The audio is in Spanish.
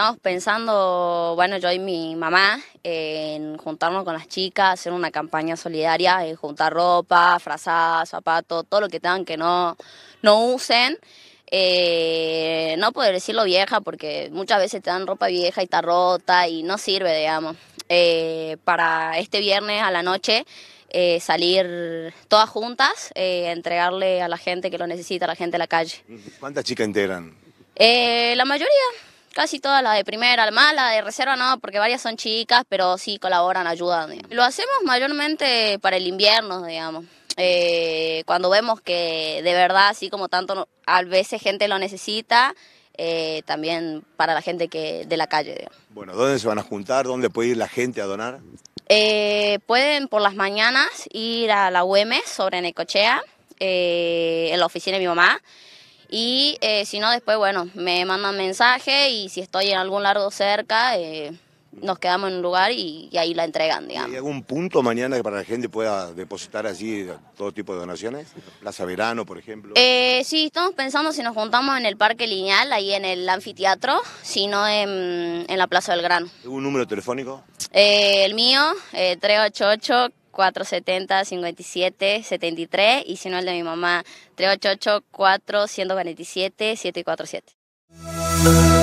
Estamos pensando, bueno, yo y mi mamá, en juntarnos con las chicas, hacer una campaña solidaria, en juntar ropa, frazadas, zapatos, todo lo que tengan que no, no usen. Eh, no poder decirlo vieja, porque muchas veces te dan ropa vieja y está rota y no sirve, digamos. Eh, para este viernes a la noche eh, salir todas juntas, entregarle a la gente que lo necesita, a la gente de la calle. ¿Cuántas chicas integran? la mayoría, Casi todas las de primera, más la de reserva no, porque varias son chicas, pero sí colaboran, ayudan. Lo hacemos mayormente para el invierno, digamos. Eh, cuando vemos que de verdad, así como tanto a veces gente lo necesita, eh, también para la gente que de la calle. Digamos. Bueno, ¿dónde se van a juntar? ¿Dónde puede ir la gente a donar? Eh, pueden por las mañanas ir a la UEME sobre Necochea, en la oficina de mi mamá. Y eh, si no, después, bueno, me mandan mensaje y si estoy en algún largo cerca, eh, nos quedamos en un lugar y, ahí la entregan, digamos. ¿Hay algún punto mañana que para la gente pueda depositar allí todo tipo de donaciones? Plaza Verano, por ejemplo. Eh, sí, estamos pensando si nos juntamos en el Parque Lineal, ahí en el anfiteatro, sino en, en la Plaza del Grano. ¿Un número telefónico? Eh, el mío, eh, 388 470 57 73 y si no el de mi mamá 388 447 747.